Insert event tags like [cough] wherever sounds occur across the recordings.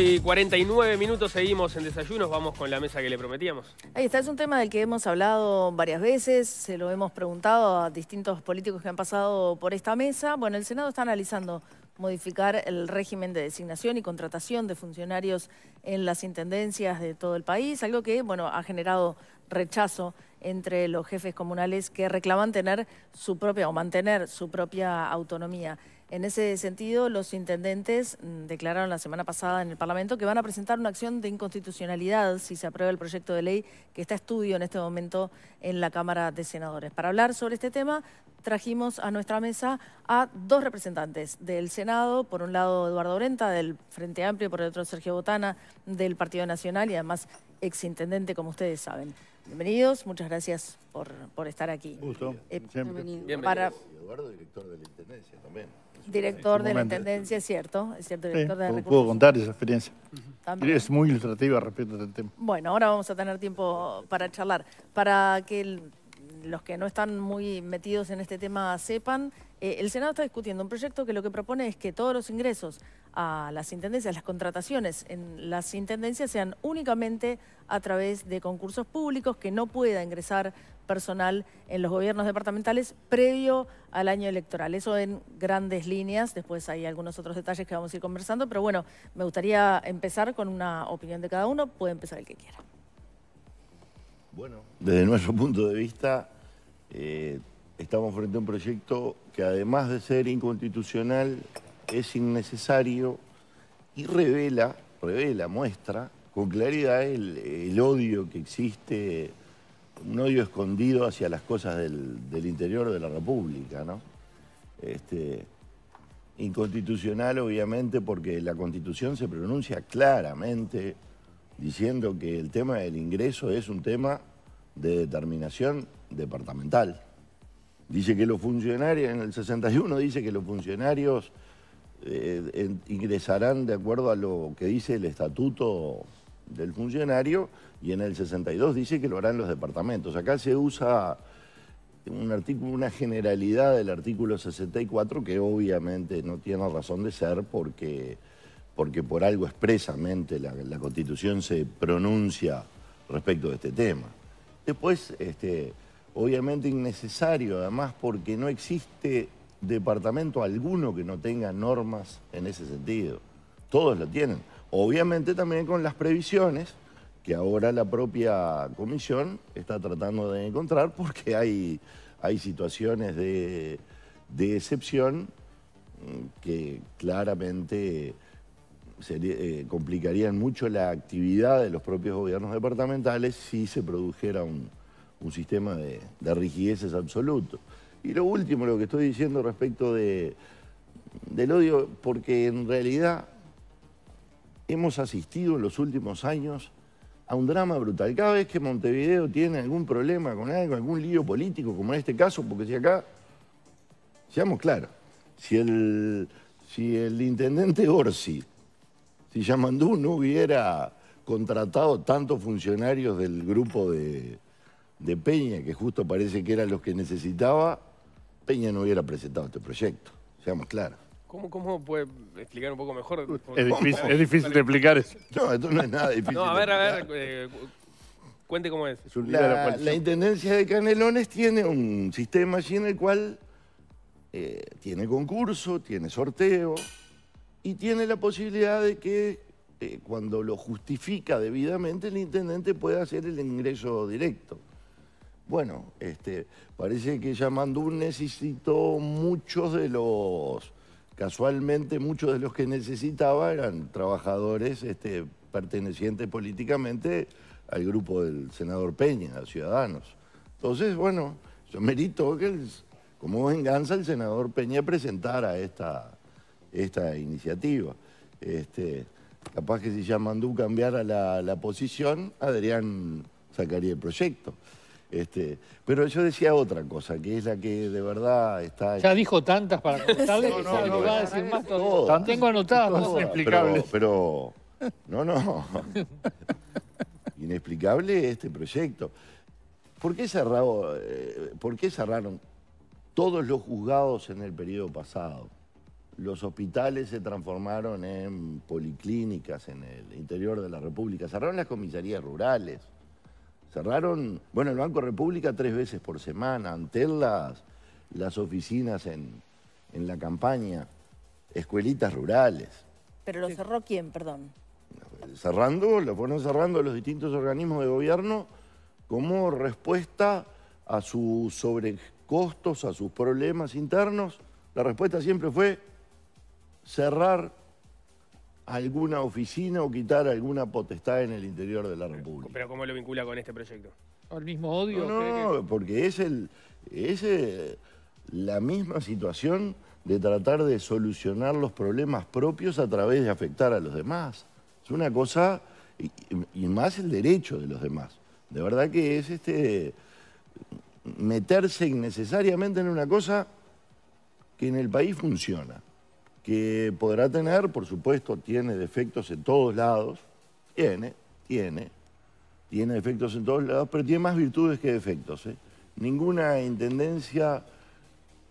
y 49 minutos seguimos en desayunos, vamos con la mesa que le prometíamos. Ahí está, es un tema del que hemos hablado varias veces, se lo hemos preguntado a distintos políticos que han pasado por esta mesa. Bueno, el Senado está analizando modificar el régimen de designación y contratación de funcionarios en las intendencias de todo el país, algo que, bueno, ha generado rechazo entre los jefes comunales que reclaman tener su propia o mantener su propia autonomía. En ese sentido, los intendentes mm, declararon la semana pasada en el Parlamento que van a presentar una acción de inconstitucionalidad si se aprueba el proyecto de ley que está a estudio en este momento en la Cámara de Senadores. Para hablar sobre este tema, trajimos a nuestra mesa a dos representantes del Senado, por un lado Eduardo Orenta, del Frente Amplio, por el otro Sergio Botana, del Partido Nacional y además exintendente, como ustedes saben. Bienvenidos, muchas gracias por, por estar aquí. Gusto, eh, Bienvenido. Eduardo, director de la Intendencia también. Director de la Intendencia, es cierto, es cierto, director de la Puedo contar esa experiencia. Es muy ilustrativa respecto del este tema. Bueno, ahora vamos a tener tiempo para charlar. Para que el los que no están muy metidos en este tema sepan, eh, el Senado está discutiendo un proyecto que lo que propone es que todos los ingresos a las intendencias, las contrataciones en las intendencias sean únicamente a través de concursos públicos, que no pueda ingresar personal en los gobiernos departamentales previo al año electoral. Eso en grandes líneas, después hay algunos otros detalles que vamos a ir conversando, pero bueno, me gustaría empezar con una opinión de cada uno, puede empezar el que quiera. Bueno, desde nuestro punto de vista, eh, estamos frente a un proyecto que además de ser inconstitucional, es innecesario y revela, revela, muestra con claridad el, odio que existe, un odio escondido hacia las cosas del, interior de la República, ¿no? Este, inconstitucional, obviamente, porque la Constitución se pronuncia claramente diciendo que el tema del ingreso es un tema de determinación departamental. Dice que los funcionarios, en el 61 dice que los funcionarios eh, ingresarán de acuerdo a lo que dice el estatuto del funcionario y en el 62 dice que lo harán los departamentos. Acá se usa un artículo, una generalidad del artículo 64 que obviamente no tiene razón de ser porque porque por algo expresamente la, Constitución se pronuncia respecto de este tema. Después, este, obviamente innecesario, además, porque no existe departamento alguno que no tenga normas en ese sentido. Todos lo tienen. Obviamente también con las previsiones que ahora la propia comisión está tratando de encontrar porque hay, hay situaciones de, de excepción que claramente se, eh, complicarían mucho la actividad de los propios gobiernos departamentales si se produjera un, sistema de, de, rigideces absoluto. Y lo último, lo que estoy diciendo respecto de, del odio, porque en realidad hemos asistido en los últimos años a un drama brutal. Cada vez que Montevideo tiene algún problema con algo, algún lío político, como en este caso, porque si acá, seamos claros, si el, si el intendente Orsi si Yamandú no hubiera contratado tantos funcionarios del grupo de, Peña, que justo parece que eran los que necesitaba, Peña no hubiera presentado este proyecto, seamos claros. ¿Cómo, puede explicar un poco mejor? Es difícil, de explicar eso. No, esto no es nada difícil. No, a ver, a ver, eh, cuente cómo es. La, Intendencia de Canelones tiene un sistema allí en el cual eh, tiene concurso, tiene sorteo, y tiene la posibilidad de que, eh, cuando lo justifica debidamente, el intendente pueda hacer el ingreso directo. Bueno, este, parece que Yamandú necesitó muchos de los, casualmente muchos de los que necesitaba eran trabajadores este, pertenecientes políticamente al grupo del senador Peña, a Ciudadanos. Entonces, bueno, yo merito que como venganza el senador Peña presentara esta, esta iniciativa. Este, capaz que si Yamandú cambiara la, posición, Adrián sacaría el proyecto. Este, pero yo decía otra cosa, que es la que de verdad está... Ya dijo tantas para contarle, no, [laughs] no, va a decir más todo. Tengo anotadas todas, Pero, no, no. [laughs] Inexplicable este proyecto. ¿Por qué, cerraron eh, ¿Por qué cerraron todos los juzgados en el periodo pasado? los hospitales se transformaron en policlínicas en el interior de la República. Cerraron las comisarías rurales. Cerraron, bueno, el Banco República tres veces por semana, Antel las, oficinas en, la campaña, escuelitas rurales. ¿Pero lo cerró quién, perdón? Cerrando, lo fueron cerrando los distintos organismos de gobierno como respuesta a sus sobrecostos, a sus problemas internos. La respuesta siempre fue cerrar alguna oficina o quitar alguna potestad en el interior de la República. Pero ¿cómo lo vincula con este proyecto? El mismo odio? No, no porque es, el, es eh, la misma situación de tratar de solucionar los problemas propios a través de afectar a los demás. Es una cosa, y, y más el derecho de los demás. De verdad que es este meterse innecesariamente en una cosa que en el país funciona que podrá tener, por supuesto, tiene defectos en todos lados, tiene, tiene, tiene defectos en todos lados, pero tiene más virtudes que defectos. ¿eh? Ninguna intendencia,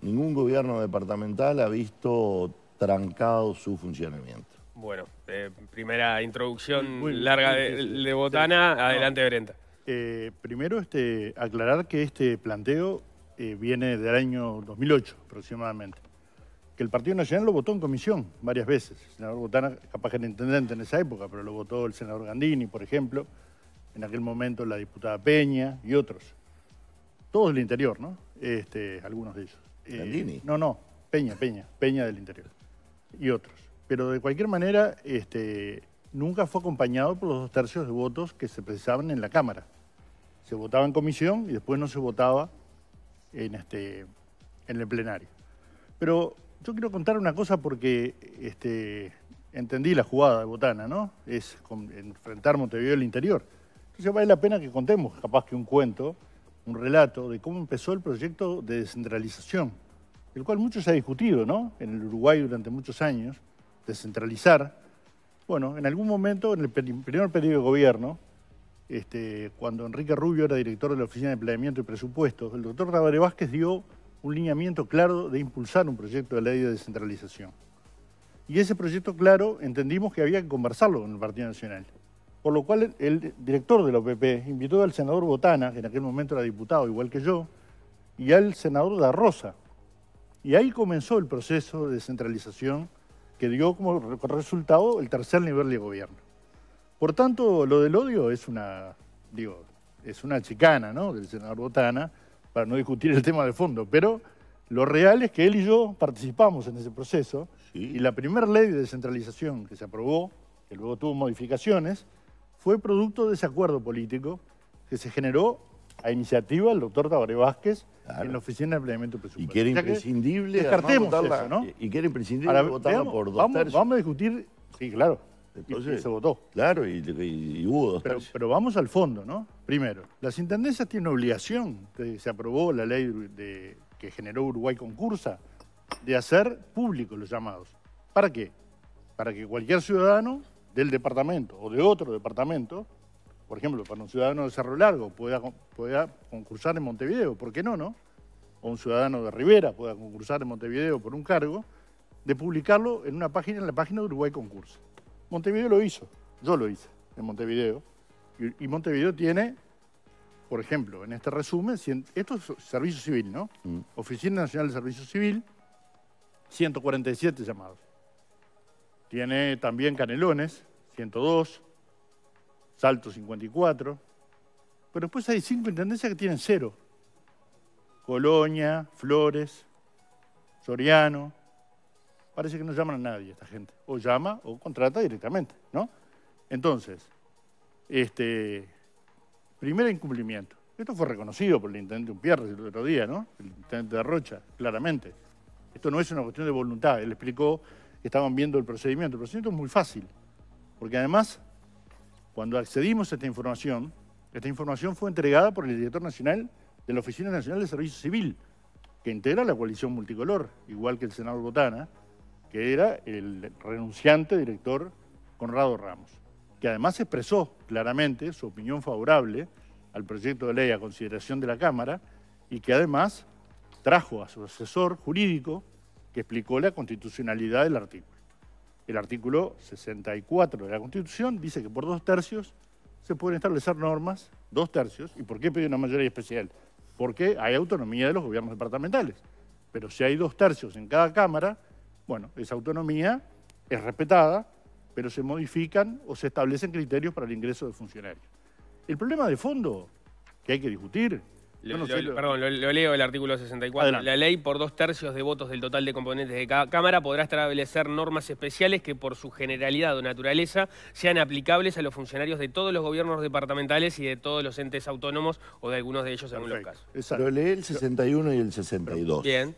ningún gobierno departamental ha visto trancado su funcionamiento. Bueno, eh, primera introducción Muy larga de, Botana, adelante no. Eh, primero, este, aclarar que este planteo viene del año 2008 aproximadamente que el Partido Nacional lo votó en comisión varias veces. El senador Botana, capaz que era intendente en esa época, pero lo votó el senador Gandini, por ejemplo, en aquel momento la diputada Peña y otros. Todos del interior, ¿no? Este, algunos de ellos. Eh, ¿Gandini? no, no, Peña, Peña, Peña del interior y otros. Pero de cualquier manera, este, nunca fue acompañado por los dos tercios de votos que se precisaban en la Cámara. Se votaba en comisión y después no se votaba en, este, en el plenario. Pero yo quiero contar una cosa porque este, entendí la jugada de Botana, ¿no? Es enfrentar Montevideo al interior. Entonces vale la pena que contemos, capaz que un cuento, un relato de cómo empezó el proyecto de descentralización, el cual mucho se ha discutido, ¿no? En el Uruguay durante muchos años, descentralizar. Bueno, en algún momento, en el primer periodo de gobierno, este, cuando Enrique Rubio era director de la Oficina de Planeamiento y Presupuestos, el doctor Tabaré Vázquez dio un lineamiento claro de impulsar un proyecto de ley de descentralización. Y ese proyecto claro entendimos que había que conversarlo con el Partido Nacional. Por lo cual el director de la OPP invitó al senador Botana, que en aquel momento era diputado igual que yo, y al senador Da Rosa. Y ahí comenzó el proceso de descentralización que dio como resultado el tercer nivel de gobierno. Por tanto, lo del odio es una, digo, es una chicana ¿no? del senador Botana, para no discutir el tema de fondo, pero lo real es que él y yo participamos en ese proceso y la primera ley de descentralización que se aprobó, que luego tuvo modificaciones, fue producto de ese acuerdo político que se generó a iniciativa del doctor Tabaré Vázquez en la Oficina de Planeamiento Presupuestario. Y que era imprescindible descartemos ¿no? Y que era imprescindible por dos vamos, Vamos a discutir, sí, claro, Entonces, se votó. Claro, y, hubo dos pero, pero vamos al fondo, ¿no? Primero, las intendencias tienen obligación, se aprobó la ley que generó Uruguay Concursa, de hacer públicos los llamados. ¿Para qué? Para que cualquier ciudadano del departamento o de otro departamento, por ejemplo, para un ciudadano de Cerro Largo, pueda, concursar en Montevideo, ¿por qué no, no? O un ciudadano de Rivera pueda concursar en Montevideo por un cargo, de publicarlo en una página, en la página de Uruguay Concursa. Montevideo lo hizo, yo lo hice en Montevideo y, Montevideo tiene, por ejemplo, en este resumen, esto es Servicio Civil, ¿no? Mm. Oficina Nacional de Servicio Civil, 147 llamados. Tiene también Canelones, 102, Salto 54, pero después hay cinco intendencias que tienen cero. Colonia, Flores, Soriano. Parece que no llaman a nadie esta gente. O llama o contrata directamente, ¿no? Entonces, este, primer incumplimiento. Esto fue reconocido por el intendente Umpierre el otro día, ¿no? El intendente de Rocha, claramente. Esto no es una cuestión de voluntad. Él explicó que estaban viendo el procedimiento. El procedimiento es muy fácil, porque además, cuando accedimos a esta información, esta información fue entregada por el director nacional de la Oficina Nacional de Servicio Civil, que integra la coalición multicolor, igual que el senador Botana, que era el renunciante director Conrado Ramos que además expresó claramente su opinión favorable al proyecto de ley a consideración de la Cámara y que además trajo a su asesor jurídico que explicó la constitucionalidad del artículo. El artículo 64 de la Constitución dice que por dos tercios se pueden establecer normas, dos tercios, ¿y por qué pide una mayoría especial? Porque hay autonomía de los gobiernos departamentales, pero si hay dos tercios en cada Cámara, bueno, esa autonomía es respetada pero se modifican o se establecen criterios para el ingreso de funcionarios. El problema de fondo que hay que discutir perdón, lo, leo el artículo 64. La ley por dos tercios de votos del total de componentes de cada Cámara podrá establecer normas especiales que por su generalidad o naturaleza sean aplicables a los funcionarios de todos los gobiernos departamentales y de todos los entes autónomos o de algunos de ellos en algunos casos. Lo lee el 61 y el 62. Bien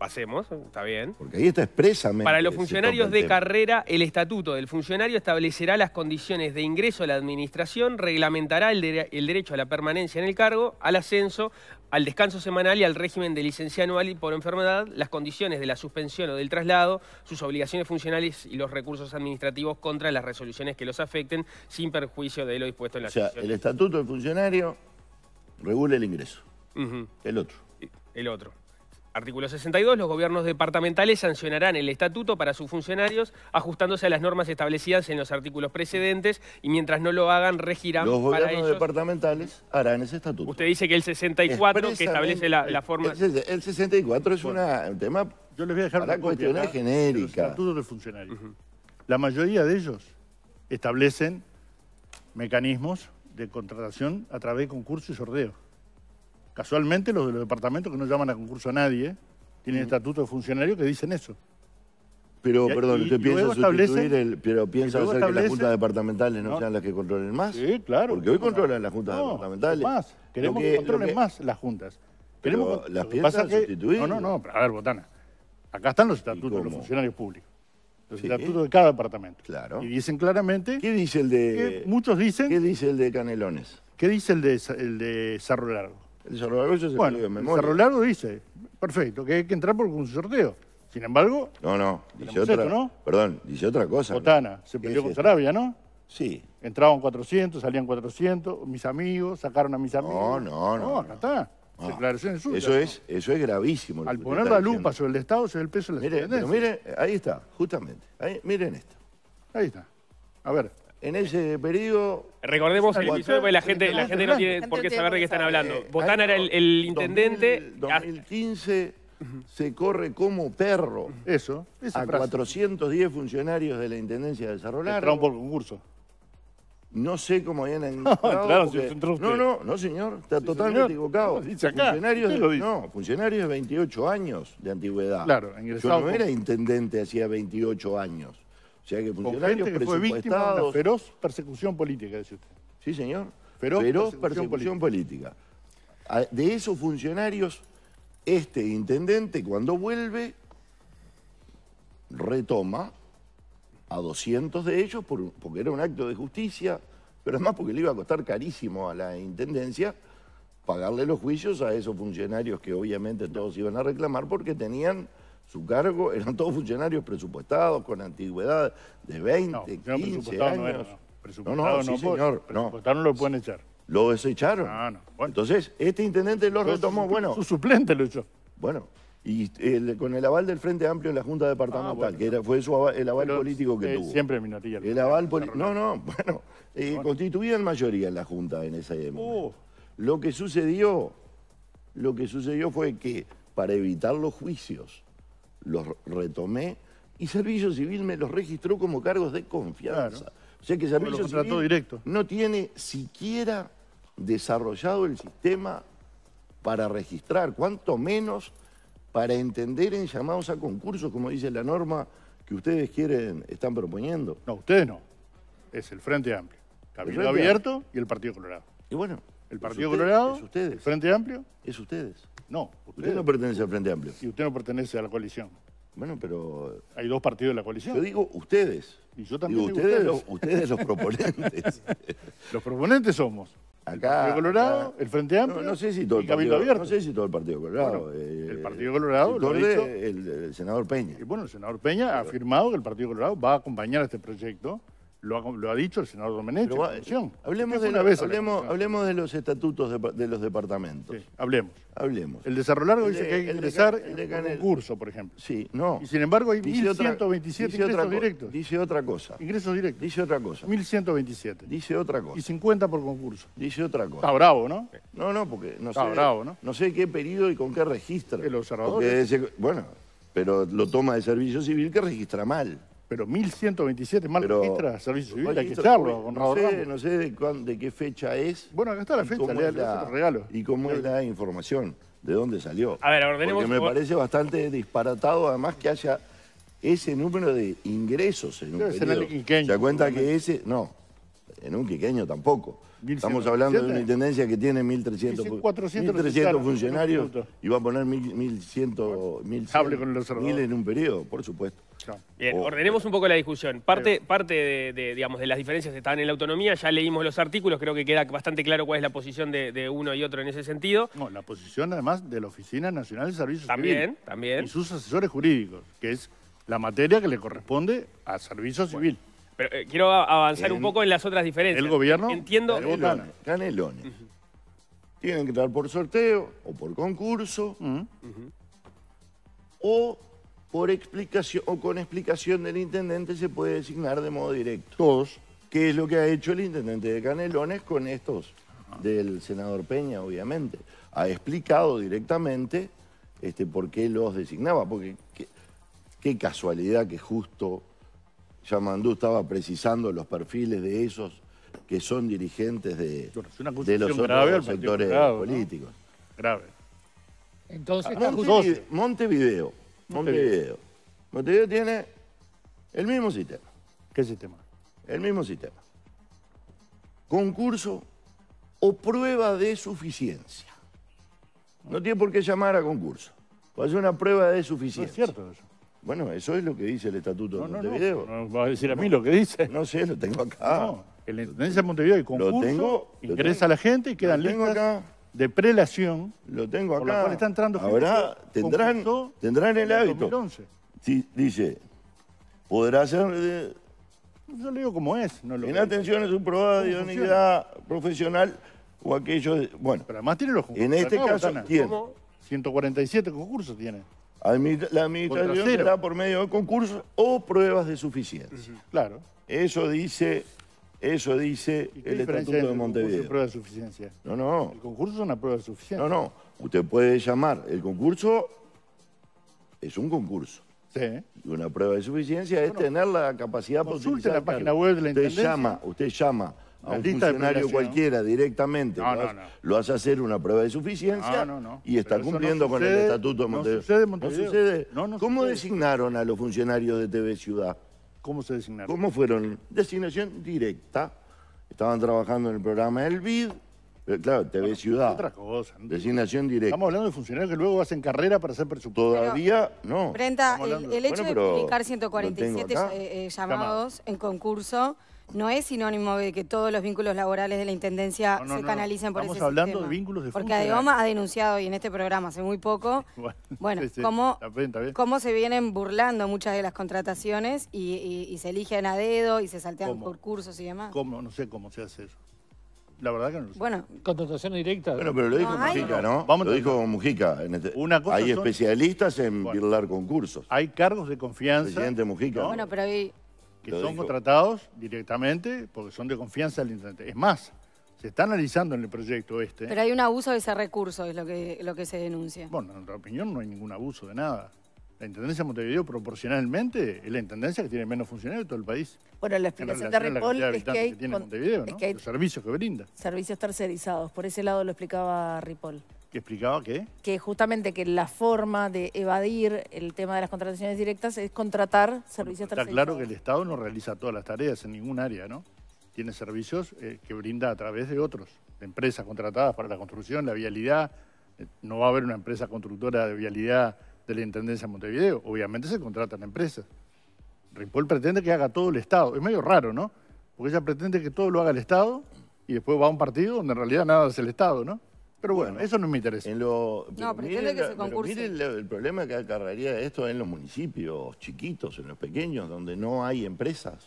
pasemos, está bien. Porque ahí está expresamente. Para los funcionarios de carrera, el estatuto del funcionario establecerá las condiciones de ingreso a la administración, reglamentará el, derecho a la permanencia en el cargo, al ascenso, al descanso semanal y al régimen de licencia anual y por enfermedad, las condiciones de la suspensión o del traslado, sus obligaciones funcionales y los recursos administrativos contra las resoluciones que los afecten, sin perjuicio de lo dispuesto en la O sea, el estatuto del funcionario regula el ingreso. El otro. El otro. Artículo 62. Los gobiernos departamentales sancionarán el estatuto para sus funcionarios ajustándose a las normas establecidas en los artículos precedentes y mientras no lo hagan regirán para ellos. Los gobiernos departamentales harán ese estatuto. Usted dice que el 64 que establece la, forma... El, el 64 es un tema yo les voy a dejar para cuestión la, El estatuto de funcionarios. La mayoría de ellos establecen mecanismos de contratación a través de concursos y sorteos. Casualmente los de los departamentos que no llaman a concurso a nadie tienen estatuto de funcionario que dicen eso. Pero, perdón, ¿usted piensa sustituir el, pero piensa hacer que las juntas departamentales no, sean las que controlen más? Sí, claro. Porque hoy controlan las juntas departamentales. Más. Queremos que, controlen más las juntas. Queremos las piensan sustituir. No, no, no. A ver, Botana. Acá están los estatutos de los funcionarios públicos. Los estatutos de cada departamento. Claro. Y dicen claramente... ¿Qué dice el de...? muchos dicen... ¿Qué dice el de Canelones? ¿Qué dice el de, el de Cerro Largo? El dice, perfecto, que hay que entrar por un sorteo. Sin embargo... No, no, dice otra, Perdón, dice otra cosa. Botana, se peleó con Sarabia, ¿no? Sí. Entraban 400, salían 400, mis amigos, sacaron a mis amigos. No, no, no. No, no, está. Ah, eso es, eso es gravísimo. Al poner la lupa sobre el Estado, sobre el peso de la miren, miren, ahí está, justamente. miren esto. Ahí está. A ver en ese periodo... Recordemos el la gente, no tiene por qué saber de qué están hablando. Eh, Botán era el, el intendente... 2015 se corre como perro eso, a 410 funcionarios de la Intendencia de Desarrollar. Largo. Entraron por concurso. No sé cómo habían [laughs] entrado. No, no, no, señor, está totalmente equivocado. Funcionarios, de 28 años de antigüedad. Claro, Yo no era intendente hacía 28 años fue víctima de feroz persecución política, dice usted. Sí, señor. Feroz, persecución, política. De esos funcionarios, este intendente cuando vuelve retoma a 200 de ellos porque era un acto de justicia, pero además porque le iba a costar carísimo a la Intendencia pagarle los juicios a esos funcionarios que obviamente todos iban a reclamar porque tenían su cargo, [laughs] eran todos funcionarios presupuestados con antigüedad de 20, 15 años. No, no. Presupuestado no, no, no no lo pueden echar. Lo desecharon. Ah, no, no. Entonces, este intendente lo retomó, su, bueno... Su suplente lo echó. Bueno, y con el aval del Frente Amplio en la Junta Departamental, ah, que era, fue el aval político que tuvo. Siempre minoría. El aval político. No, no, bueno, eh, en constituían mayoría en la Junta en esa época. Uh. Lo que sucedió, lo que sucedió fue que para evitar los juicios, los retomé y Servicio Civil me los registró como cargos de confianza. O sea que Servicio Civil no tiene siquiera desarrollado el sistema para registrar, cuanto menos para entender en llamados a concursos, como dice la norma que ustedes quieren, están proponiendo. No, ustedes no. Es el Frente Amplio, Cabildo Abierto y el Partido Colorado. Y bueno, ¿El Partido Colorado? Es ustedes. ¿Frente Amplio? Es ustedes. No. Usted, no pertenece al Frente Amplio. Y usted no pertenece a la coalición. Bueno, pero... Hay dos partidos de la coalición. Yo digo ustedes. Y yo también digo, ustedes. Ustedes los, los proponentes. [laughs] los proponentes somos. Acá, el Partido Colorado, el Frente Amplio. No, sé si todo el, abierto. No sé si todo el Partido Colorado. Eh, el Partido Colorado lo ha dicho. El, senador Peña. Y bueno, el senador Peña ha afirmado que el Partido Colorado va a acompañar este proyecto lo ha, dicho el senador Domenech. Hablemos, de, vez hablemos, hablemos de los estatutos de, los departamentos. hablemos. Hablemos. El desarrollo Largo dice que hay que ingresar en curso, por ejemplo. Sí, no. Y sin embargo hay 1.127 ingresos directos. Dice otra cosa. Ingresos directos. Dice otra cosa. 1.127. Dice otra cosa. Y 50 por concurso. Dice otra cosa. Está bravo, ¿no? No, no, porque no sé... ¿no? sé qué periodo y con qué registro. El observador. Bueno, pero lo toma de servicio civil que registra mal. Pero 1.127 mal registra Servicio Civil, hay que echarlo, No sé, de, qué fecha es. Bueno, acá está la fecha, regalo. Y cómo es la información, de dónde salió. A ver, ordenemos... Porque me parece bastante disparatado, además, que haya ese número de ingresos en un ¿Se da cuenta que ese...? No, en un quiqueño tampoco. Estamos hablando de una intendencia que tiene 1.300 funcionarios y va a poner 1.100 1.000 en un periodo, por supuesto. Bien, oh. ordenemos un poco la discusión. Parte, parte de, digamos, de las diferencias están en la autonomía, ya leímos los artículos, creo que queda bastante claro cuál es la posición de, uno y otro en ese sentido. No, la posición además de la Oficina Nacional de Servicios también, También, Y sus asesores jurídicos, que es la materia que le corresponde a Servicio Civil. Pero eh, quiero avanzar un poco en las otras diferencias. El gobierno... Entiendo... Canelones. Tienen que entrar por sorteo o por concurso. O por explicación o con explicación del intendente se puede designar de modo directo. ¿Qué es lo que ha hecho el intendente de Canelones con estos? Del senador Peña, obviamente. Ha explicado directamente este, por qué los designaba. Porque qué, casualidad que justo Yamandú estaba precisando los perfiles de esos que son dirigentes de, los otros sectores políticos. Grave. Entonces, ah, Montevideo Montevideo. Este Montevideo tiene el mismo sistema. ¿Qué sistema? El mismo sistema. Concurso o prueba de suficiencia. No tiene por qué llamar a concurso. Puede ser una prueba de suficiencia. es cierto eso. Bueno, eso es lo que dice el Estatuto de Montevideo. No, no, a decir a mí lo que dice. No sé, lo tengo acá. No, el ese de Montevideo hay concurso, lo tengo, ingresa la gente y quedan lo listas. acá de prelación. Lo tengo acá. entrando Ahora tendrán, tendrán el hábito. Sí, dice, podrá ser... Eh, yo le digo como es. No lo en atención a su probada de unidad profesional o aquello...? Bueno, Pero además tiene los concursos. En este caso, tiene. 147 concursos tiene. la administración será por medio de concursos o pruebas de suficiencia. Claro. Eso dice eso dice el Estatuto de Montevideo. prueba de suficiencia. No, no. El concurso es una prueba de suficiencia. No, no. Usted puede llamar. El concurso es un concurso. Sí. Y una prueba de suficiencia es tener la capacidad Consulte la página web de la Usted llama, usted llama a un funcionario cualquiera directamente. Lo hace hacer una prueba de suficiencia y está cumpliendo con el Estatuto de Montevideo. No sucede Sucede. ¿Cómo designaron a los funcionarios de TV Ciudad? ¿Cómo se designaron? ¿Cómo fueron? Designación directa. Estaban trabajando en el programa El BID. Eh, claro, TV Ciudad. Otra cosa. Designación directa. Estamos hablando de funcionarios que luego hacen carrera para hacer presupuesto. Todavía no. Brenda, el, hecho de publicar 147 eh, eh, llamados en concurso no es sinónimo de que todos los vínculos laborales de la Intendencia se canalicen por Estamos hablando de vínculos de Porque Adegoma ha denunciado, y en este programa hace muy poco, bueno, cómo, se vienen burlando muchas de las contrataciones y, se eligen a dedo y se saltean por cursos y demás. ¿Cómo? No sé cómo se hace eso. La verdad que no lo sé. Bueno. Contratación directa. Bueno, pero lo dijo Mujica, ¿no? lo dijo Mujica. Este- Una hay especialistas en burlar concursos. Hay cargos de confianza. Presidente Mujica. bueno, pero hay que son contratados directamente porque son de confianza del intendente. Es más, se está analizando en el proyecto este. Pero hay un abuso de ese recurso, es lo que, lo que se denuncia. Bueno, en nuestra opinión no hay ningún abuso de nada. La Intendencia de Montevideo proporcionalmente es la Intendencia que tiene menos funcionarios de todo el país. Bueno, la explicación de Ripoll es que tiene Montevideo, Los servicios que brinda. Servicios tercerizados, por ese lado lo explicaba Ripoll. ¿Que explicaba qué? Que justamente que la forma de evadir el tema de las contrataciones directas es contratar servicios Está claro que el Estado no realiza todas las tareas en ningún área, ¿no? Tiene servicios eh, que brinda a través de otros, empresas contratadas para la construcción, la vialidad. Eh, no va a haber una empresa constructora de vialidad de la Intendencia de Montevideo. Obviamente se contratan empresas. Ripoll pretende que haga todo el Estado. Es medio raro, ¿no? Porque ella pretende que todo lo haga el Estado y después va a un partido donde en realidad nada es el Estado, ¿no? Pero bueno, eso no me interesa. no, pretende que se concurse. Miren el problema que acarraría esto en los municipios chiquitos, en los pequeños, donde no hay empresas,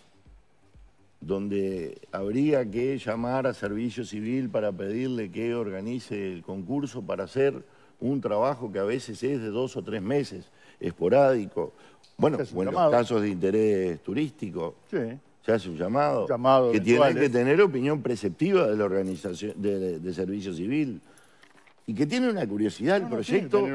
donde habría que llamar a Servicio Civil para pedirle que organice el concurso para hacer un trabajo que a veces es de dos o tres meses, esporádico. Bueno, en casos de interés turístico. Sí se hace un llamado, que tiene que tener opinión preceptiva de la organización de, servicio civil y que tiene una curiosidad el proyecto.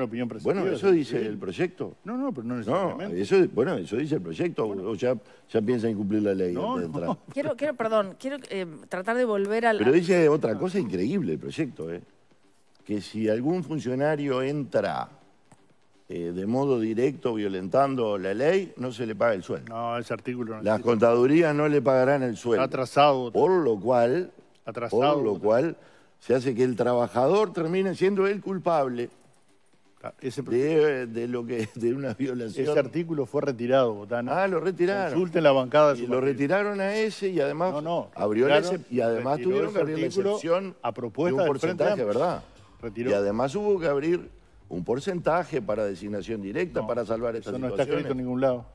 bueno, eso dice el proyecto. No, no, pero no necesariamente. eso, bueno, eso dice el proyecto. O ya, ya piensa incumplir la ley antes de entrar. Quiero, quiero, perdón, quiero eh, tratar de volver al. Pero dice otra cosa increíble el proyecto, ¿eh? Que si algún funcionario entra. Eh, de modo directo violentando la ley, no se le paga el sueldo. No, ese artículo no Las contadurías no le pagarán el sueldo. Atrasado. Por lo cual. Atrasado. Por lo cual se hace que el trabajador termine siendo él culpable ah, de, lo que de una violación. Ese artículo fue retirado, Botana. Ah, lo retiraron. Consulten la bancada. lo retiraron a ese y además abrió y además tuvieron que abrir la excepción a propuesta de un porcentaje, ¿verdad? Y además hubo que abrir un porcentaje para designación directa para salvar esta situación. Eso no está escrito en ningún lado.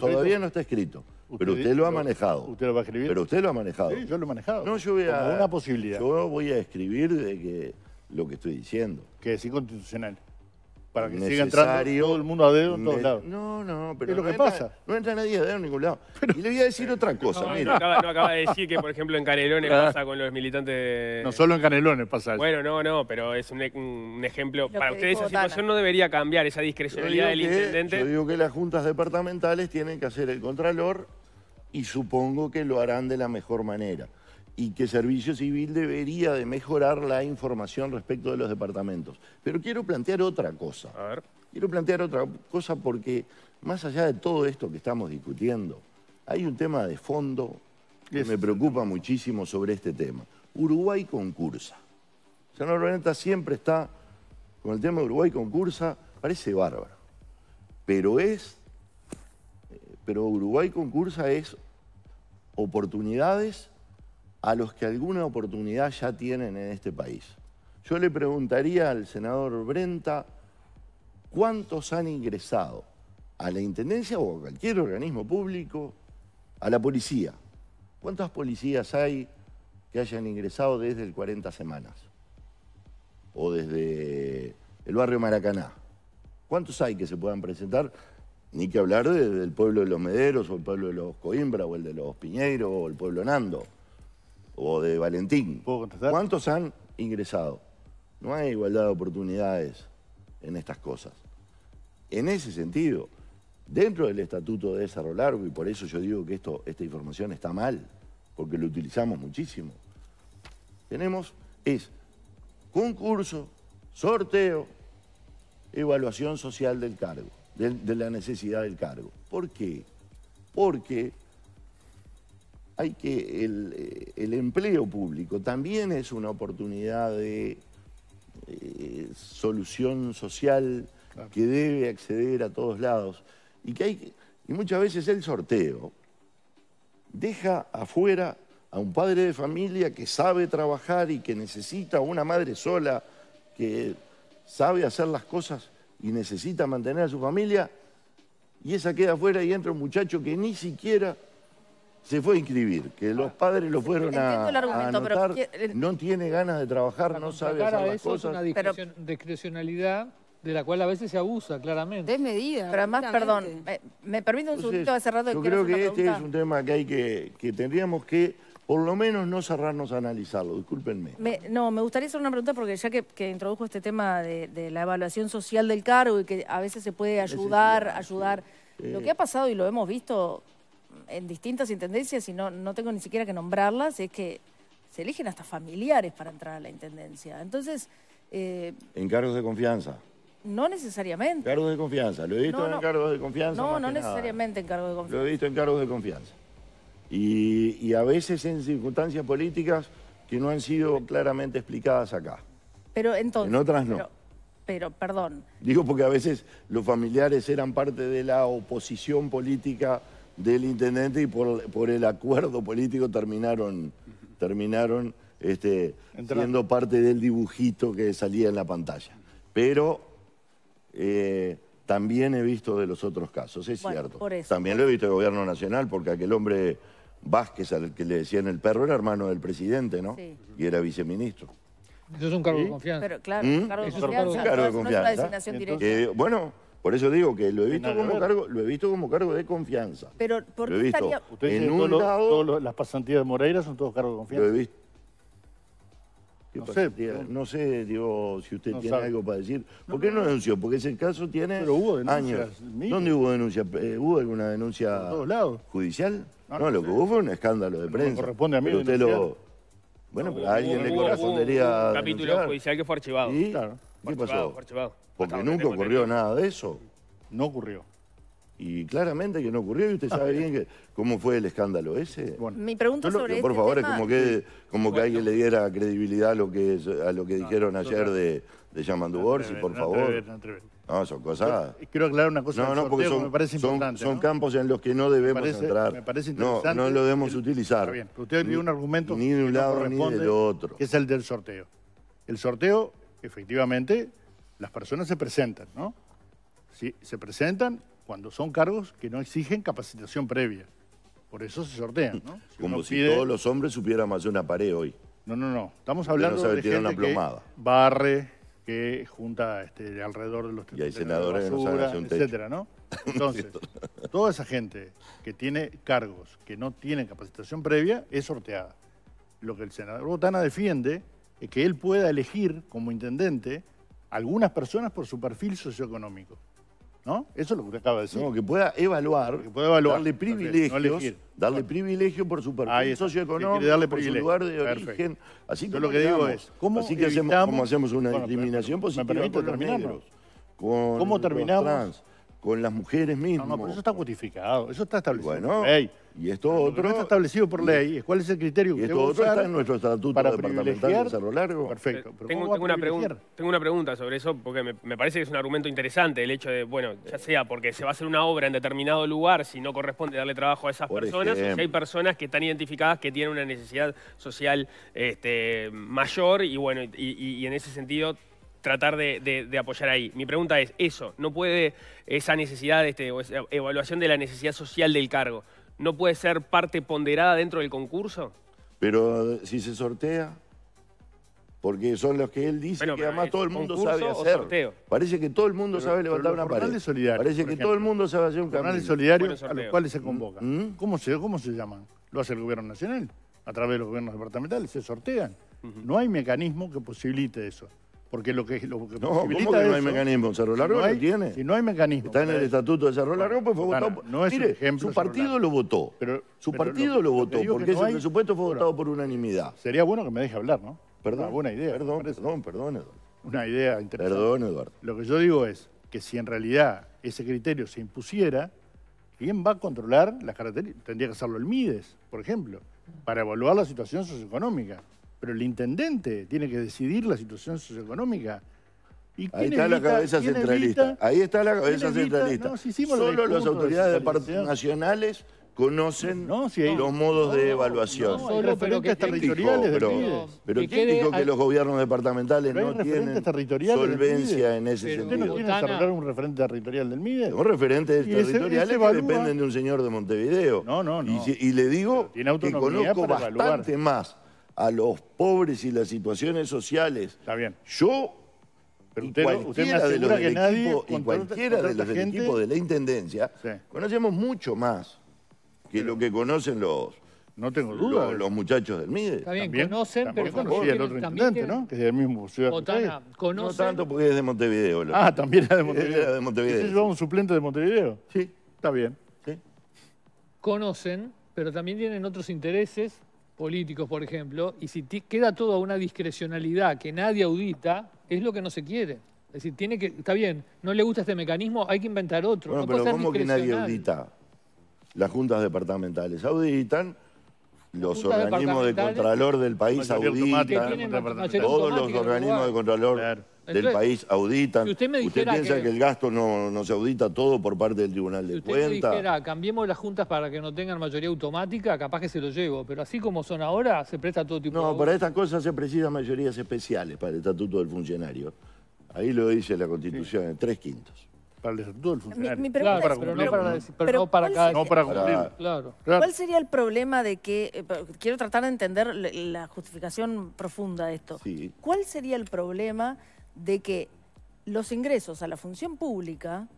todavía no está escrito pero usted lo ha manejado. ¿Usted lo va a escribir? Pero usted lo ha manejado. yo lo he manejado. No, yo voy a... Como una posibilidad. Yo voy a escribir de que, lo que estoy diciendo. Que es inconstitucional para que siga entrando todo el mundo a dedo en todos lados. No, no, pero. Es lo que pasa. No entra nadie a dedo en ningún lado. Pero, y le voy a decir otra cosa. mira. No, acaba, de decir que, por ejemplo, en Canelones ah. pasa con los militantes. De... No solo en Canelones pasa eso. Bueno, no, no, pero es un, e- un ejemplo. para ustedes, esa situación no debería cambiar, esa discrecionalidad del intendente. Yo digo que las juntas departamentales tienen que hacer el contralor y supongo que lo harán de la mejor manera y que Servicio Civil debería de mejorar la información respecto de los departamentos. Pero quiero plantear otra cosa. A ver. Quiero plantear otra cosa porque más allá de todo esto que estamos discutiendo, hay un tema de fondo que me preocupa muchísimo sobre este tema. Uruguay concursa. Señor Senador siempre está con el tema de Uruguay concursa, parece bárbaro. Pero es, eh, pero Uruguay concursa es oportunidades a los que alguna oportunidad ya tienen en este país. Yo le preguntaría al senador Brenta cuántos han ingresado a la Intendencia o a cualquier organismo público, a la policía. ¿Cuántas policías hay que hayan ingresado desde el 40 semanas? O desde el barrio Maracaná. ¿Cuántos hay que se puedan presentar? Ni que hablar del pueblo de los Mederos, o el pueblo de los Coimbra, o el de los Piñeiros, o el pueblo Nando o de Valentín. ¿Cuántos han ingresado? No hay igualdad de oportunidades en estas cosas. En ese sentido, dentro del Estatuto de Desarrollo Largo, y por eso yo digo que esto, esta información está mal, porque lo utilizamos muchísimo, tenemos es concurso, sorteo, evaluación social del cargo, de, de la necesidad del cargo. ¿Por qué? Porque hay que eh, el, empleo público también es una oportunidad de eh, solución social que debe acceder a todos lados y que hay y muchas veces el sorteo deja afuera a un padre de familia que sabe trabajar y que necesita una madre sola que sabe hacer las cosas y necesita mantener a su familia y esa queda afuera y entra un muchacho que ni siquiera se fue a inscribir, que los ah. padres lo fueron a, el no tiene ganas de trabajar, no sabe hacer las cosas. Es una discrecionalidad de la cual a veces se abusa, claramente. Desmedida. Pero además, perdón, me, permite un pues segundito de Yo creo que este es un tema que hay que, que tendríamos que por lo menos no cerrarnos a analizarlo, discúlpenme. no, me gustaría hacer una pregunta porque ya que, introdujo este tema de, la evaluación social del cargo y que a veces se puede ayudar, ayudar, eh, lo que ha pasado y lo hemos visto en distintas intendencias, y no, no tengo ni siquiera que nombrarlas, es que se eligen hasta familiares para entrar a la intendencia. Entonces. Eh, ¿En cargos de confianza. No necesariamente. cargos de confianza. Lo he visto en cargos de confianza. No, no necesariamente en cargos de confianza. Lo he visto en cargos de confianza. Y, a veces en circunstancias políticas que no han sido claramente explicadas acá. Pero entonces. En otras no. pero perdón. Digo porque a veces los familiares eran parte de la oposición política del intendente y por, el acuerdo político terminaron, terminaron este, siendo parte del dibujito que salía en la pantalla. Pero eh, también he visto de los otros casos, es cierto. También lo he visto del gobierno nacional, porque aquel hombre Vázquez, al que le decían el perro, era hermano del presidente, ¿no? Y era viceministro. Eso es un cargo de confianza. claro, ¿Mm? un cargo de confianza. No es una designación directa. Eh, bueno, por eso digo que lo he visto como cargo, lo he visto como cargo de confianza. Pero ¿por qué estaría... en un lado, las pasantías de Moreira son todos cargos de confianza. Lo he visto. No sé, no sé, digo, si usted tiene algo para decir. ¿Por qué no denunció? Porque ese caso tiene Pero hubo años. ¿Dónde hubo denuncia? Eh, ¿Hubo alguna denuncia judicial? No, lo que hubo fue un escándalo de prensa. No corresponde a mí. usted lo... Bueno, pero a alguien le correspondería Un capítulo judicial que fue archivado. ¿Sí? ¿Qué pasó? Porque nunca ocurrió nada de eso. No ocurrió. Y claramente que no ocurrió, y usted sabe bien que, cómo fue el escándalo ese. Bueno, mi pregunta sobre Por este favor, es como que, como que alguien le diera credibilidad a lo que, a lo que dijeron ayer de, de Borsi por favor. No, son cosas... Quiero aclarar una cosa. No, no, porque son, me parece son, son campos en los que no debemos entrar. parece No, no lo debemos utilizar. Bien, usted dio un argumento... Ni de un lado ni del otro. es el del sorteo. El sorteo efectivamente las personas se presentan, ¿no? Sí, se presentan cuando son cargos que no exigen capacitación previa. Por eso se sortean, ¿no? Como si todos los hombres supieran más de una pared hoy. No, no, no. Estamos hablando de gente barre, que junta este, alrededor de los y senadores basura, etcétera, ¿no? [laughs] Entonces, toda esa gente que tiene cargos, que no tienen capacitación previa, es sorteada. Lo que el senador Botana defiende eh, que él pueda elegir como intendente algunas personas por su perfil socioeconómico. ¿No? Eso es lo que acaba de decir. que pueda evaluar, que pueda evaluar darle privilegios, darle privilegio por su perfil socioeconómico, darle por su lugar de origen. Así que, lo que digo es, ¿cómo hacemos, una discriminación positiva con los negros, ¿Cómo terminamos con las mujeres mismas. eso está justificado, eso está establecido bueno, por ley. Y esto pero está establecido por ley, ¿cuál es el criterio que se esto está en nuestro estatuto departamental de Cerro Largo? Perfecto. Eh, tengo, una pregunta, tengo una pregunta sobre eso, porque me, parece que es un argumento interesante el hecho de, bueno, ya sea porque se va a hacer una obra en determinado lugar, si no corresponde darle trabajo a esas personas, o si hay personas que están identificadas que tienen una necesidad social este, mayor, y bueno, y en ese sentido tratar de, apoyar ahí. Mi pregunta es, eso, ¿no puede esa necesidad, de este, evaluación de la necesidad social del cargo, no puede ser parte ponderada dentro del concurso? Pero si se sortea, porque son los que él dice que además todo el mundo sabe hacer. Parece que todo el mundo sabe levantar una pared. Parece que todo el mundo sabe hacer un canal solidario solidarios a los cuales se convoca. ¿Mm? ¿Cómo, se, ¿Cómo se llaman? Lo hace el gobierno nacional, a través de los gobiernos departamentales, se sortean. No hay mecanismo que posibilite eso. Porque lo que. no, ¿cómo que no hay mecanismo? ¿Cerro Largo si no lo tiene? Si no hay mecanismo. Está en el estatuto de Cerro Largo, pues fue votado. No es Mire, su partido lo votó. Pero, su partido lo, votó, porque ese presupuesto fue votado por unanimidad. Sería bueno que me deje hablar, ¿no? Perdón. Una buena idea. Perdón, perdón, perdón, Eduardo. Una idea interesante. Perdón, Eduardo. Lo que yo digo es que si en realidad ese criterio se impusiera, ¿quién va a controlar las características? Tendría que hacerlo el MIDES, por ejemplo, para evaluar la situación socioeconómica pero el intendente tiene que decidir la situación socioeconómica. Ahí está la cabeza centralista. Ahí está la cabeza centralista. Solo las autoridades nacionales conocen los modos de evaluación. pero territoriales del pero, pero que los gobiernos departamentales no tienen solvencia en ese sentido. ¿Usted no tiene un referente territorial del MIDE? Un referente territorial territoriales dependen de un señor de Montevideo. No, no, no. Y, le digo que conozco bastante más a los pobres y las situaciones sociales. Está bien. Yo usted, y cualquiera de los del, equipo, cualquiera de la Intendencia conocemos mucho más que lo que conocen los, no tengo Los, muchachos del MIDE. Está bien, ¿También? conocen, pero... conocen el otro intendente, ¿no? Que es del mismo ciudad Botana, ¿conocen? No tanto porque es de Montevideo. Ah, también era de Montevideo. Era de un suplente de Montevideo? Sí. Está bien. ¿Sí? Conocen, pero también tienen otros intereses políticos, por ejemplo, y si queda todo a una discrecionalidad que nadie audita, es lo que no se quiere. Es decir, tiene que, está bien, no le gusta este mecanismo, hay que inventar otro. no pero ¿cómo que nadie audita? Las juntas departamentales auditan, los organismos de contralor del país auditan, todos los organismos de contralor del país auditan. usted, piensa que, el gasto no, se audita todo por parte del Tribunal de si usted Me dijera, cambiemos las juntas para que no tengan mayoría automática, capaz que se lo llevo, pero así como son ahora, se presta todo tipo de... No, para estas cosas se precisan mayorías especiales para el Estatuto del Funcionario. Ahí lo dice la Constitución, en tres quintos. Para el Estatuto del Funcionario. Mi, pregunta es, pero, no para, para, No para cumplir. Claro. ¿Cuál sería el problema de que... Eh, quiero tratar de entender la justificación profunda de esto. ¿Cuál sería el problema de que los ingresos a la función pública,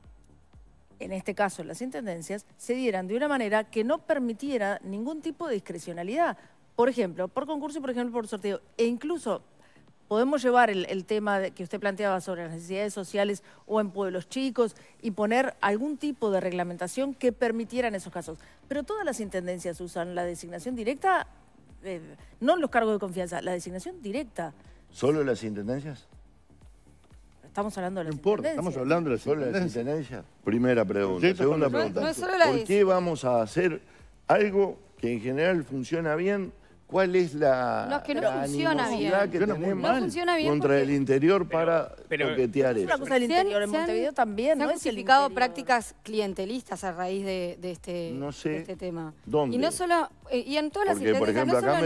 en este caso las intendencias, se dieran de una manera que no permitiera ningún tipo de discrecionalidad. Por ejemplo, por concurso y por ejemplo por sorteo. E incluso podemos llevar el, tema que usted planteaba sobre las necesidades sociales o en pueblos chicos y poner algún tipo de reglamentación que permitiera en esos casos. Pero todas las intendencias usan la designación directa, eh, no los cargos de confianza, la designación directa. ¿Solo las intendencias? Estamos hablando de la No estamos hablando de la sentencia. Primera pregunta. Segunda pregunta. ¿Por qué vamos a hacer algo que en general funciona bien cuál es la, no, que no funciona bien. contra el interior para pero, eso. Es una cosa interior, en Montevideo también, ¿no? justificado prácticas clientelistas a raíz este, de, este, tema. ¿Dónde? Y no solo, eh, y en todas las por ejemplo, acá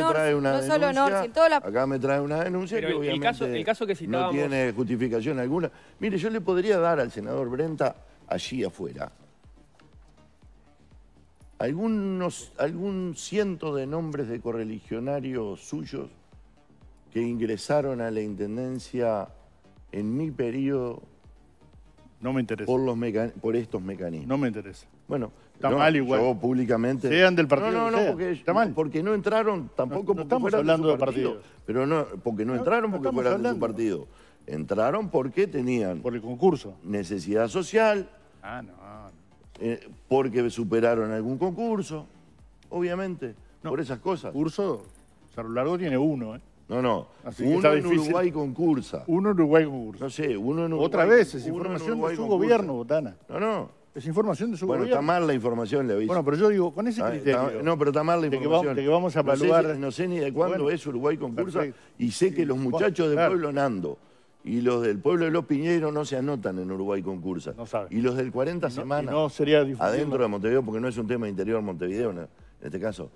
me trae una denuncia, que obviamente caso, no tiene justificación alguna. Mire, yo le podría dar al senador Brenta allí afuera algunos, algún ciento de nombres de correligionarios suyos que ingresaron a la Intendencia en mi periodo. No me interesa. Por, los por estos mecanismos. No me interesa. Bueno, Está Yo públicamente... Sean del partido No, no, no, porque, porque no entraron tampoco estamos hablando de, partido, Pero no, porque no, entraron porque fueran hablando. de partido. Entraron porque tenían... Por el concurso. Necesidad social. Ah, no. Eh, porque superaron algún concurso, obviamente, por esas cosas. Curso, lo Largo tiene uno, ¿eh? No, no. Así uno en Uruguay concursa. Uno en Uruguay concursa. No sé, uno en Uruguay. Otra vez, es información de su gobierno, Botana. No, no. Es información de su gobierno. Bueno, está mal la información, le aviso. Bueno, pero yo digo, con ese ah, criterio. no, pero está mal la información. De que, vamos, a evaluar. No sé, ni de cuándo es Uruguay concursa y sé que los muchachos de Pueblo Nando y los del pueblo de Los Piñeros no se anotan en Uruguay concursa. Y los del 40 semanas no sería adentro de Montevideo, porque no es un tema interior Montevideo en este caso.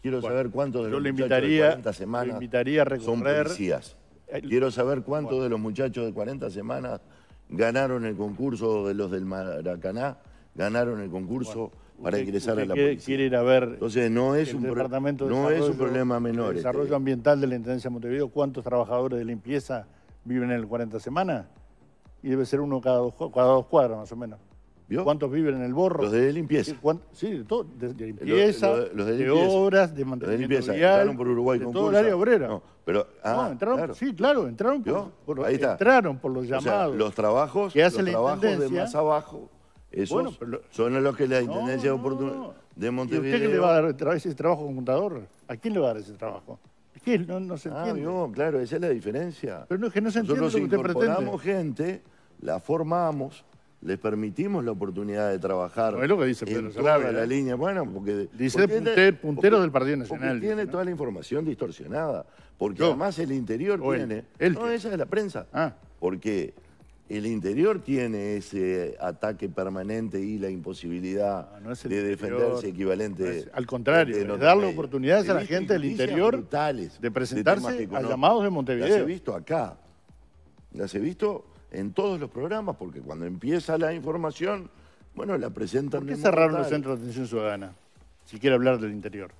Quiero saber cuántos de los muchachos de 40 semanas son policías. Quiero saber cuántos de los muchachos de 40 semanas ganaron el concurso de los del Maracaná, ganaron el concurso para ingresar a la policía. Quiere ir a ver Entonces no es un, no es un problema menor. Este. desarrollo ambiental de la Intendencia de Montevideo, cuántos trabajadores de limpieza viven en el 40 semanas y debe ser uno cada dos, cada dos cuadras más o menos. ¿Cuántos viven en el borro? Los de limpieza. Sí, de, todo, de, limpieza, de, limpieza, obras, de mantenimiento de limpieza. entraron por Uruguay con todo el área obrera. No, pero, ah, entraron, sí, claro, entraron por, entraron por los llamados. los trabajos, hace de más abajo, esos bueno, son los que la Intendencia de Montevideo... ¿Y usted qué le va a dar ese trabajo con contador? ¿A quién le va a dar ese trabajo? No, se ah, entiende. Ah, claro, esa es la diferencia. Pero no es que no se entiende lo que usted incorporamos gente, la formamos, les permitimos la oportunidad de trabajar no, es lo que dice Pedro Claro, la línea. Bueno, porque... Dice porque puntero del Partido Nacional. Porque tiene toda la información distorsionada. Porque además el interior tiene... no, esa es la prensa. Ah. Porque el interior tiene ese ataque permanente y la imposibilidad de defenderse equivalente. al contrario, de darle oportunidades a la gente del interior de presentarse a llamados de Montevideo. Las he visto acá, las he visto en todos los programas, porque cuando empieza la información, bueno, la presentan. ¿Por qué cerraron los centros de Atención Ciudadana, si quiere hablar del interior?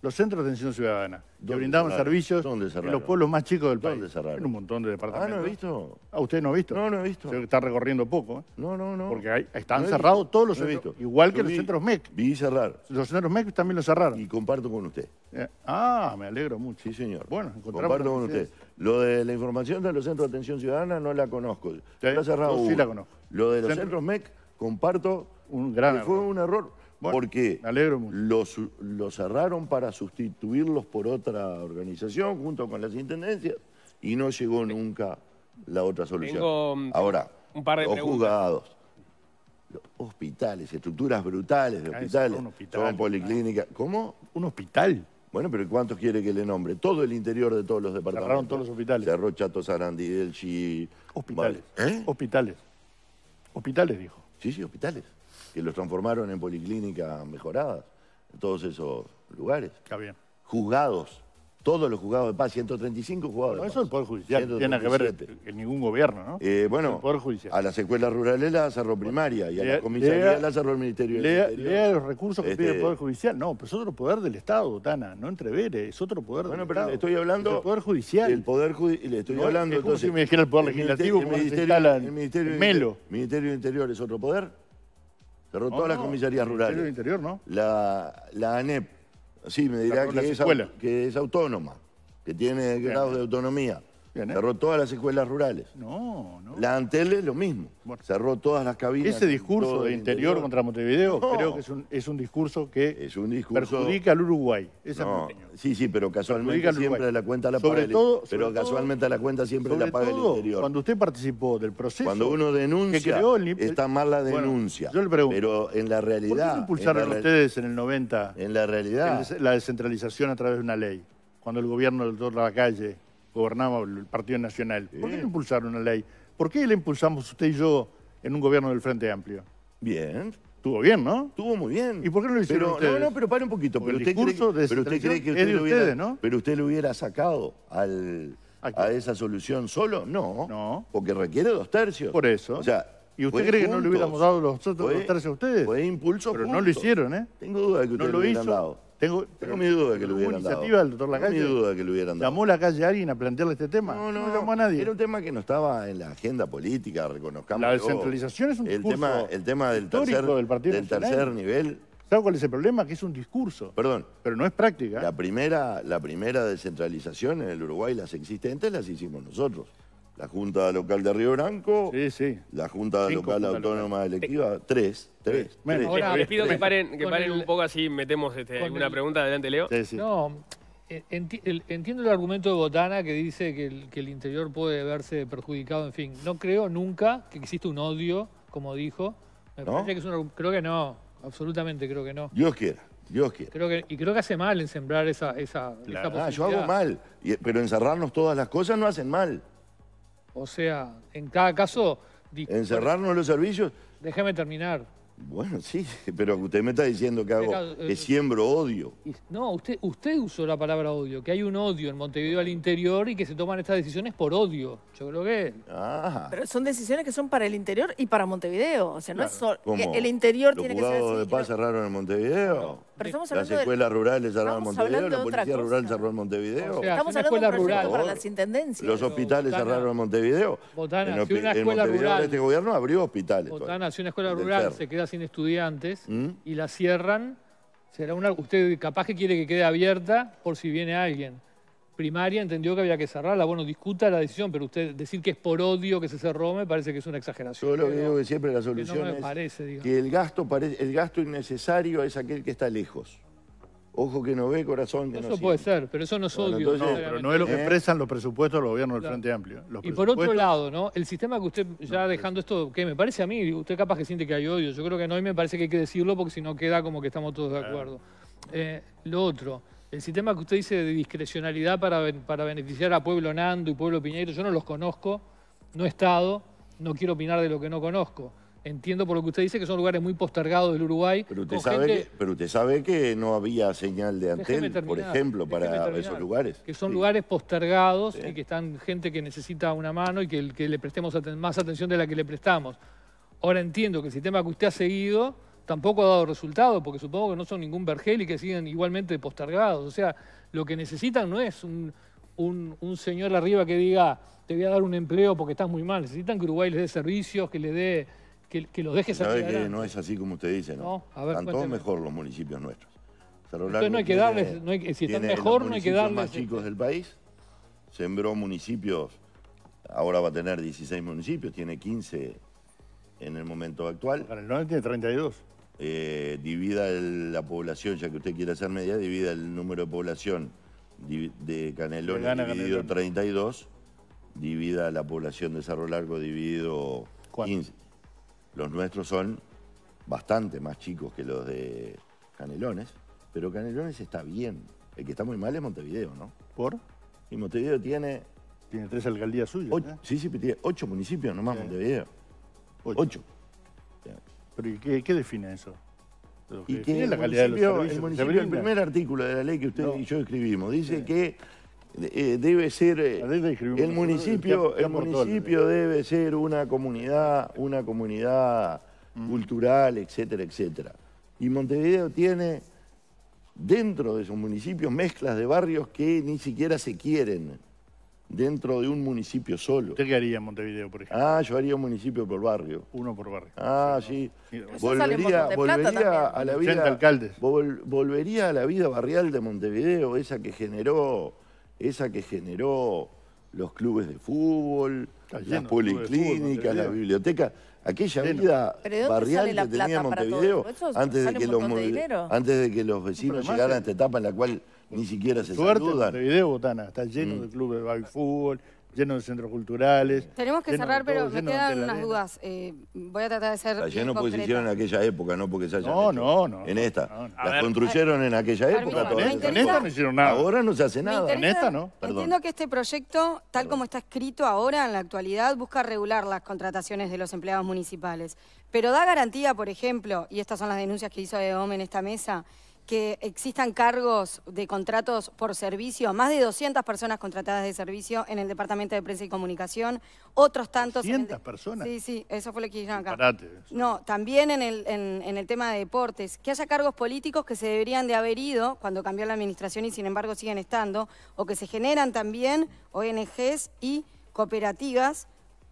los centros de atención ciudadana, que brindaban servicios en los pueblos más chicos del país. cerraron? En un montón de departamentos. Ah, ¿no he visto? Ah, ¿usted no ha visto? No, no he visto. está recorriendo poco. ¿eh? No, no, no. Porque están cerrados todos los he visto. igual que los centros MEC. Vi cerrar. Los centros MEC también los cerraron. Y comparto con usted. Eh, ah, me alegro mucho. Sí, señor. Bueno, Comparto con usted. Lo de la información de los centros de atención ciudadana no la conozco. ¿Sí? cerrado sí la conozco. Lo de los centros MEC comparto... Un gran Fue un error porque me Los, cerraron para sustituirlos por otra organización junto con las intendencias y no llegó nunca la otra solución. Ahora, un par de los preguntas. juzgados, hospitales, estructuras brutales de ah, hospitales, son policlínicas. ¿Cómo? Un hospital. Bueno, pero ¿cuántos quiere que le nombre? Todo el interior de todos los departamentos. Cerraron todos los hospitales. Cerró Chato Sarandí, Elchi... Hospitales. ¿Eh? Hospitales. Hospitales, dijo. Sí, sí, hospitales que los transformaron en policlínicas mejoradas, todos esos lugares. Está bien. Juzgados, todos los juzgados de paz, 135 juzgados bueno, Eso es el Poder Judicial, tiene que ver en ningún gobierno, ¿no? Eh, bueno, Poder Judicial. a las escuelas rurales las cerró primaria y a la comisaría las cerró el Ministerio de del Interior. Lea los recursos que pide el este Poder Judicial. No, pero es otro poder del Estado, Tana, no entrevere, es otro poder bueno, del pero Estado. estoy hablando... del Poder Judicial. El Poder Judicial, estoy hablando entonces... si me dijera el Poder Legislativo, el Ministerio, el Ministerio, el Ministerio del Interior es otro poder. Cerró oh, todas las comisarías rurales. El Interior, ¿no? La, ANEP, sí, me dirá que es, autónoma, que tiene grados de autonomía. ¿eh? Cerró todas las escuelas rurales. No, no. La es lo mismo. Cerró todas las cabinas. Ese discurso de interior, contra Montevideo creo que es un, discurso que perjudica al Uruguay. Esa Sí, sí, pero casualmente siempre la cuenta la sobre Pero casualmente todo, la cuenta siempre la paga el interior. cuando usted participó del proceso... Cuando uno denuncia, el... está mal la denuncia. yo le pregunto. Pero en la realidad... ¿Por qué impulsaron ustedes en el 90 en la, realidad, la descentralización a través de una ley? Cuando el gobierno del la calle gobernaba el Partido Nacional. ¿Por qué no impulsaron la ley? ¿Por qué la impulsamos usted y yo en un gobierno del Frente Amplio? Bien. Estuvo bien, ¿no? Estuvo muy bien. ¿Y por qué no lo hicieron pero, No, no, pero pare un poquito. pero usted cree, que usted hubiera, Pero usted lo hubiera sacado a esa solución solo. No, no. Porque requiere dos tercios. Por eso. O sea, ¿Y usted cree que no le hubiéramos dado los otros dos tercios a ustedes? Fue impulso Pero no lo hicieron, ¿eh? Tengo duda de que ustedes no lo, hizo. Tengo, tengo mi duda que lo hubieran dado. ¿Llamó a alguien a plantearle este tema? No, no, llamó a nadie. Era un tema que no estaba en la agenda política, reconozcamos. La descentralización es un el tema, el tema del tercer, del, del tercer nivel. ¿Sabes cuál es el problema? Que es un discurso. Perdón. Pero no es práctica. La primera, la primera descentralización en el Uruguay, las existentes, las hicimos nosotros la Junta Local de Río Branco, sí, la Junta Local Autónoma Electiva, tres, tres. Ahora, les pido que paren, que paren un poco así, metemos una este, alguna pregunta. Adelante, Leo. no, eh, entiendo el argumento de Botana que dice que, el, interior puede verse perjudicado, en fin. No creo nunca que exista un odio, como dijo. creo que no, absolutamente creo que no. Dios quiera. Dios quiera. Creo y creo que hace mal en sembrar esa, esa, Ah, yo hago mal, pero encerrarnos todas las cosas no hacen mal. O sea, en cada caso... ¿Encerrarnos los servicios? Déjeme terminar. Bueno, sí, pero usted me está diciendo que hago, que este eh, siembro odio. No, usted, usted usó la palabra odio, que hay un odio en Montevideo al interior y que se toman estas decisiones por odio. Yo creo que... Ah. Pero son decisiones que son para el interior y para Montevideo. O sea, no es solo... El interior tiene que ser... de paz cerraron en Montevideo? Pero las escuelas rurales cerraron Montevideo, la policía rural cerró Montevideo. estamos si hablando de rural. para las intendencias. Los hospitales cerraron Montevideo. Botana, en, si una escuela rural. Este gobierno abrió hospitales. Botana, si una escuela rural se queda sin estudiantes ¿Mm? y la cierran, será una. Usted capaz que quiere que quede abierta por si viene alguien primaria entendió que había que cerrarla. Bueno, discuta la decisión, pero usted decir que es por odio que se cerró me parece que es una exageración. Yo lo que digo que siempre la solución que es que el gasto, el gasto innecesario es aquel que está lejos. Ojo que no ve, corazón que no ve. Eso puede ser, pero eso no es odio. no, es lo que ¿eh? expresan los presupuestos los gobiernos del Frente Amplio. y por otro lado, ¿no? El sistema que usted, ya dejando esto, que me parece a mí, usted capaz que siente que hay odio. Yo creo que no, y me parece que hay que decirlo porque si no queda como que estamos todos de acuerdo. Eh, lo otro... El sistema que usted dice de discrecionalidad para, para beneficiar a Pueblo Nando y Pueblo Piñeiro, yo no los conozco, no he estado, no quiero opinar de lo que no conozco. Entiendo por lo que usted dice que son lugares muy postergados del Uruguay. Pero usted, sabe, que, no había señal de antena, por ejemplo, para esos lugares. Que son lugares postergados y que están gente que necesita una mano y que le prestemos más atención de la que le prestamos. Ahora entiendo que el sistema que usted ha seguido tampoco ha dado resultado, porque supongo que no son ningún vergel y que siguen igualmente postergados. O sea, lo que necesitan no es un, un, señor arriba que diga, te voy a dar un empleo porque estás muy mal. Necesitan que Uruguay les dé servicios, que le dé... Que, los dejes salir que no es así como usted dice, ¿no? no están todos mejor los municipios nuestros. Entonces no hay que darles, si están mejor no hay que darles... más eh. chicos del país, sembró municipios, ahora va a tener 16 municipios, tiene 15 en el momento actual. Para el norte tiene 32. Eh, divida la población, ya que usted quiere hacer media, divida el número de población de Canelones dividido 32, divida la población de Cerro Largo dividido 15. Los nuestros son bastante más chicos que los de Canelones, pero Canelones está bien. El que está muy mal es Montevideo, ¿no? ¿Por? Y Montevideo tiene... Tiene tres alcaldías suyas, ¿eh? Sí, sí, tiene ocho municipios nomás Montevideo. ocho qué, define eso? el la calidad de El, municipio, el primer artículo de la ley que usted y yo escribimos dice que eh, debe ser el municipio el municipio debe ser una comunidad una comunidad mm. cultural etcétera etcétera y Montevideo tiene dentro de sus municipios mezclas de barrios que ni siquiera se quieren dentro de un municipio solo. ¿Usted qué haría en Montevideo, por ejemplo? Ah, yo haría un municipio por barrio. Uno por barrio. Ah, sí. volvería, a la vida. alcaldes. volvería a la vida barrial de Montevideo, esa que generó, esa que generó los clubes de fútbol, las policlínicas, las bibliotecas. Aquella vida barrial que tenía Montevideo antes de que, los, antes de que los vecinos llegaran a esta etapa en la cual ni siquiera se Suerte, Botana, está lleno mm. de clubes de fútbol, lleno de centros culturales. Tenemos que cerrar, pero me quedan unas dudas. Eh, voy a tratar de ser Está lleno porque se hicieron en aquella época, no porque se hayan no, no, no, en esta. Las construyeron en aquella época. en esta no hicieron nada. Ahora no se hace nada. En esta no. Entiendo que este proyecto, tal como está escrito ahora en la actualidad, busca regular las contrataciones de los empleados municipales. Pero da garantía, por ejemplo, y estas son las denuncias que hizo EOM en esta mesa, que existan cargos de contratos por servicio, más de 200 personas contratadas de servicio en el Departamento de Prensa y Comunicación, otros tantos... ¿200 personas? Sí, sí, eso fue lo que dijeron acá. no, también en el, en, en el tema de deportes, que haya cargos políticos que se deberían de haber ido cuando cambió la administración y sin embargo siguen estando, o que se generan también ONGs y cooperativas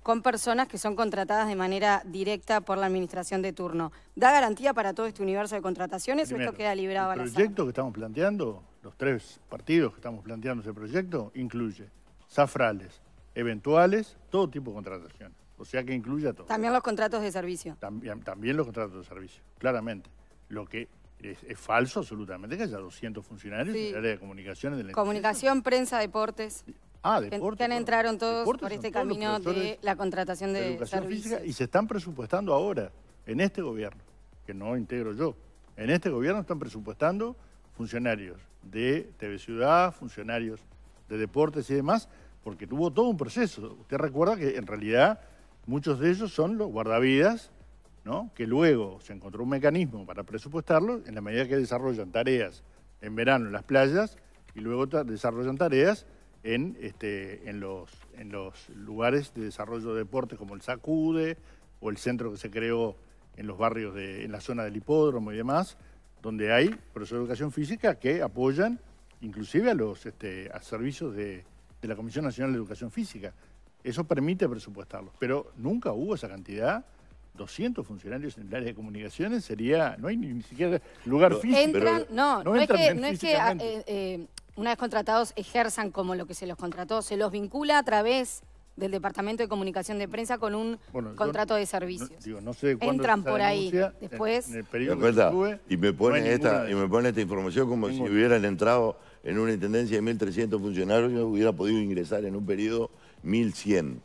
con personas que son contratadas de manera directa por la administración de turno. ¿Da garantía para todo este universo de contrataciones o esto queda liberado a la El proyecto que estamos planteando, los tres partidos que estamos planteando ese proyecto, incluye zafrales, eventuales, todo tipo de contrataciones. O sea que incluye a todo. También los contratos de servicio. También, los contratos de servicio, claramente. Lo que es, falso absolutamente que haya 200 funcionarios en área de comunicaciones. De la comunicación, prensa, deportes. Ah, entraron todos por este camino de la contratación de, educación física y se están presupuestando ahora, en este gobierno, que no integro yo. En este gobierno están presupuestando funcionarios de TV Ciudad, funcionarios de deportes y demás, porque tuvo todo un proceso. Usted recuerda que en realidad muchos de ellos son los guardavidas, ¿no? que luego se encontró un mecanismo para presupuestarlo en la medida que desarrollan tareas en verano en las playas y luego desarrollan tareas en, este, en, los, en los lugares de desarrollo de deportes como el SACUDE o el centro que se creó en los barrios, de, en la zona del hipódromo y demás, donde hay profesores de educación física que apoyan inclusive a los este, servicios de, de la Comisión Nacional de Educación Física. Eso permite presupuestarlos, pero nunca hubo esa cantidad 200 funcionarios en el área de comunicaciones sería, no hay ni, siquiera lugar físico. no, no, es que, ah, eh, eh, una vez contratados ejerzan como lo que se los contrató, se los vincula a través del Departamento de Comunicación de Prensa con un contrato de servicios. Entran por ahí. Después. y me pone esta y me pone esta información como si hubieran entrado en una intendencia de 1.300 funcionarios y hubiera podido ingresar en un periodo 1.100.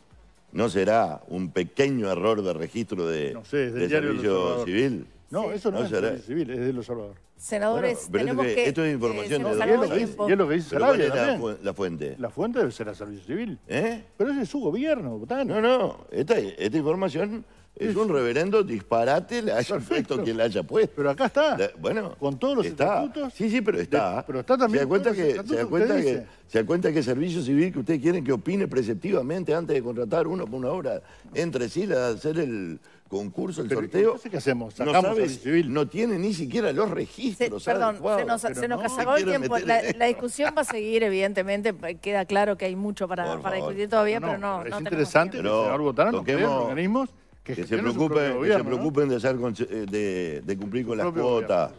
¿No será un pequeño error de registro de, Servicio Civil? No, eso no, es del Servicio Civil, es de Los Salvador. Senadores, tenemos que, Esto es eh, información de es lo que dice la, fuente? La fuente debe ser la Servicio Civil. ¿Eh? Pero ese es su gobierno, botano. No, no. Esta, esta información es un reverendo disparate, le haya efecto quien la haya puesto. Pero acá está. bueno. Con todos los está. estatutos. Sí, sí, pero está. pero está también. Se da cuenta, que, se cuenta se cuenta que Servicio Civil que ustedes quieren que opine preceptivamente antes de contratar uno por una obra entre sí, la, hacer el concurso, el sorteo. ¿Qué hacemos? Sacamos no, Servicio Civil. no tiene ni siquiera los registros perdón, se nos, se nos el tiempo. La, discusión va a seguir, evidentemente. Pues, queda claro que hay mucho para, discutir todavía, pero no. Es interesante pero votar ¿eh? organismos que, que, se, preocupen, que se preocupen eh, de, de, cumplir con las cuotas.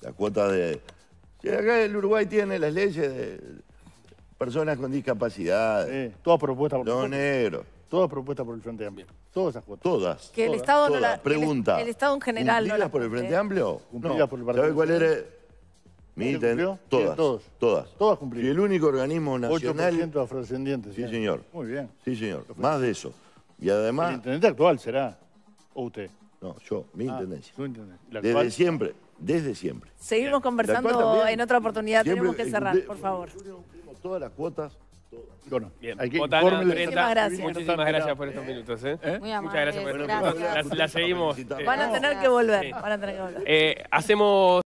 Las cuotas de. Si acá el Uruguay tiene las leyes de personas con discapacidad. toda todas por negros. Todas propuestas por el Frente Amplio. Todas esas cuotas. Todas. Que el Estado no las... Pregunta. El, Estado en general no las por el Frente Amplio? Cumplidas por el Partido. ¿Sabe cuál era...? Mi todas, todos. todas. Todas cumplidas. Y el único organismo nacional... 8% afrodescendientes. Sí, señor. Muy bien. Sí, señor. Más de eso. Y además... ¿El intendente actual será? ¿O usted? No, yo, mi ah, intendencia. Desde siempre, desde siempre. Seguimos conversando en otra oportunidad, tenemos que cerrar, por favor. Todas las cuotas bueno, Bien. hay que Botana, 30, Muchísimas gracias. Muchísimas gracias por estos minutos. ¿eh? ¿eh? Muy Muchas gracias por estos minutos. La, la seguimos. Van a tener que volver, Sí. van a tener que volver. eh, hacemos.